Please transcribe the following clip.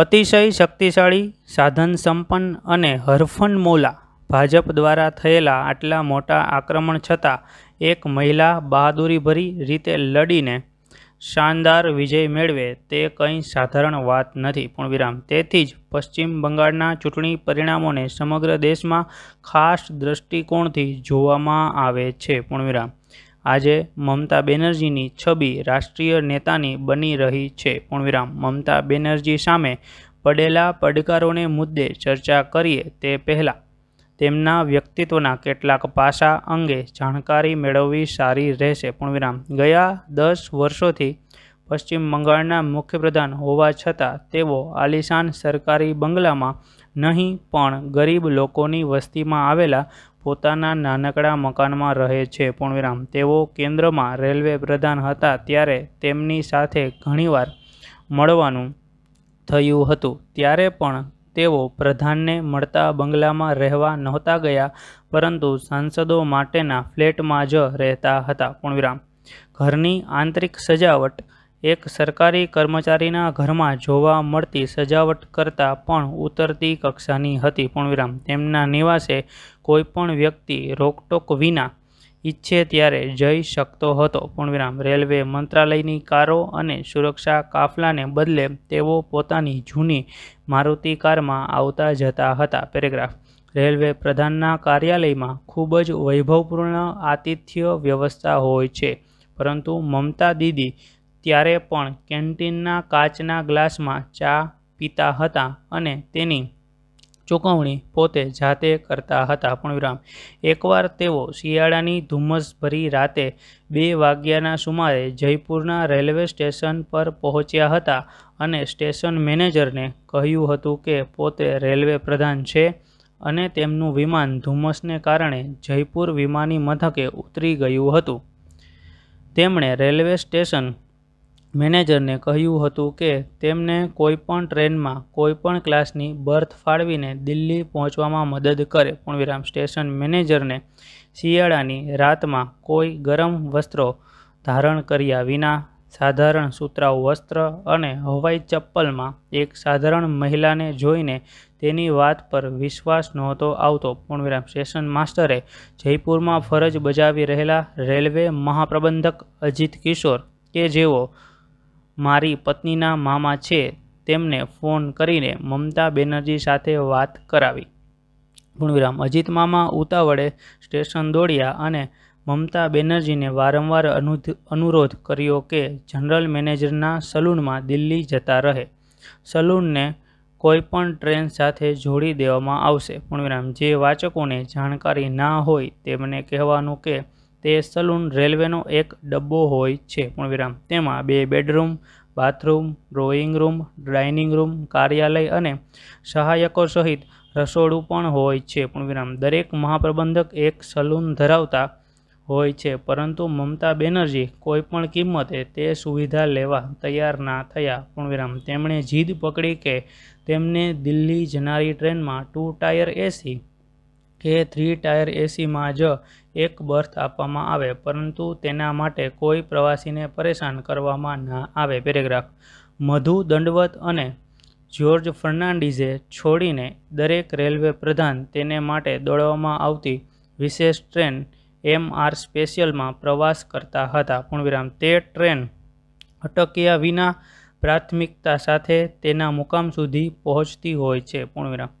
અતિશય શક્તિશાળી સાધન સંપન્ન અને હરફન હરફનમોલા ભાજપ દ્વારા થયેલા આટલા મોટા આક્રમણ છતાં એક મહિલા બહાદુરીભરી રીતે લડીને શાનદાર વિજય મેળવે તે કંઈ સાધારણ વાત નથી પણ વિરામ તેથી જ પશ્ચિમ બંગાળના ચૂંટણી પરિણામોને સમગ્ર દેશમાં ખાસ દ્રષ્ટિકોણથી જોવામાં આવે છે પૂર્ણવિરામ આજે મમતા બેનર્જીની છબી રાષ્ટ્રીય નેતાની બની રહી છે પૂર્ણવિરામ મમતા બેનર્જી સામે પડેલા પડકારોને મુદ્દે ચર્ચા કરીએ તે પહેલાં તેમના વ્યક્તિત્વના કેટલાક પાસા અંગે જાણકારી મેળવવી સારી રહેશે પૂર્ણવિરામ ગયા દસ વર્ષોથી પશ્ચિમ બંગાળના મુખ્યપ્રધાન હોવા છતાં તેઓ આલિશાન સરકારી બંગલામાં નહીં પણ ગરીબ લોકોની વસ્તીમાં આવેલા પોતાના નાનકડા મકાનમાં રહે છે પૂર્ણવિરામ તેઓ કેન્દ્રમાં રેલવે પ્રધાન હતા ત્યારે તેમની સાથે ઘણીવાર મળવાનું થયું હતું ત્યારે પણ તેઓ પ્રધાનને મળતા બંગલામાં રહેવા નહોતા ગયા પરંતુ સાંસદો માટેના ફ્લેટમાં જ રહેતા હતા પૂર્ણવિરામ ઘરની આંતરિક સજાવટ એક સરકારી કર્મચારીના ઘરમાં જોવા મળતી સજાવટ કરતાં પણ ઉતરતી કક્ષાની હતી પૂર્ણવિરામ તેમના નિવાસે કોઈપણ વ્યક્તિ રોકટોક વિના ઈચ્છે ત્યારે જઈ શકતો હતો પૂર્ણવિરામ રેલવે મંત્રાલયની કારો અને સુરક્ષા કાફલાને બદલે તેઓ પોતાની જૂની મારુતિ કારમાં આવતા જતા હતા પેરેગ્રાફ રેલવે પ્રધાનના કાર્યાલયમાં ખૂબ જ વૈભવપૂર્ણ આતિથ્ય વ્યવસ્થા હોય છે પરંતુ મમતા દીદી ત્યારે પણ કેન્ટીનના કાચના ગ્લાસમાં ચા પીતા હતા અને તેની ચૂકવણી પોતે જાતે કરતા હતા પણ વિરામ એકવાર તેઓ શિયાળાની ધુમ્મસભરી રાતે બે વાગ્યાના સુમારે જયપુરના રેલવે સ્ટેશન પર પહોંચ્યા હતા અને સ્ટેશન મેનેજરને કહ્યું હતું કે પોતે રેલવે પ્રધાન છે અને તેમનું વિમાન ધુમ્મસને કારણે જયપુર વિમાની મથકે ઉતરી ગયું હતું તેમણે રેલવે સ્ટેશન મેનેજરને કહ્યું હતું કે તેમને કોઈપણ ટ્રેનમાં કોઈપણ ક્લાસની બર્થ ફાળવીને દિલ્હી પહોંચવામાં મદદ કરે પૂર્ણવિરામ સ્ટેશન મેનેજરને શિયાળાની રાતમાં કોઈ ગરમ વસ્ત્રો ધારણ કર્યા વિના સાધારણ સુતરાઉ વસ્ત્ર અને હવાઈ ચપ્પલમાં એક સાધારણ મહિલાને જોઈને તેની વાત પર વિશ્વાસ નહોતો આવતો પૂર્ણવિરામ સ્ટેશન માસ્ટરે જયપુરમાં ફરજ બજાવી રહેલા રેલવે મહાપ્રબંધક અજીત કિશોર કે જેઓ મારી પત્નીના મામા છે તેમને ફોન કરીને મમતા બેનર્જી સાથે વાત કરાવી પૂર્ણવિરામ અજીત મામા ઉતાવળે સ્ટેશન દોડ્યા અને મમતા બેનર્જીને વારંવાર અનુ અનુરોધ કર્યો કે જનરલ મેનેજરના સલૂનમાં દિલ્હી જતા રહે સલૂનને કોઈપણ ટ્રેન સાથે જોડી દેવામાં આવશે પૂર્ણવિરામ જે વાચકોને જાણકારી ના હોય તેમને કહેવાનું કે તે સલૂન રેલવેનો એક ડબ્બો હોય છે પૂર્ણ વિરામ તેમાં બે bedroom bathroom drawing room dining room કાર્યાલય અને સહાયકો સહિત રસોડું પણ હોય છે પૂર્ણ વિરામ દરેક મહાપ્રબંધક એક સલૂન ધરાવતા હોય છે પરંતુ મમતા બેનર્જી કોઈપણ કિંમતે તે સુવિધા લેવા તૈયાર ના થયા પૂર્ણવિરામ તેમણે જીદ પકડી કે તેમને દિલ્હી જનારી ટ્રેનમાં ટુ ટાયર એસી કે થ્રી ટાયર એસીમાં જ એક બર્થ આપવામાં આવે પરંતુ તેના માટે કોઈ પ્રવાસીને પરેશાન કરવામાં ના આવે પેરેગ્રાફ મધુ દંડવત અને જ્યોર્જ ફર્નાન્ડીઝે છોડીને દરેક રેલવે પ્રધાન તેને માટે દોડવામાં આવતી વિશેષ ટ્રેન એમ આર સ્પેશિયલમાં પ્રવાસ કરતા હતા પૂર્ણવિરામ તે ટ્રેન અટક્યા વિના પ્રાથમિકતા સાથે તેના મુકામ સુધી પહોંચતી હોય છે પૂર્ણવિરામ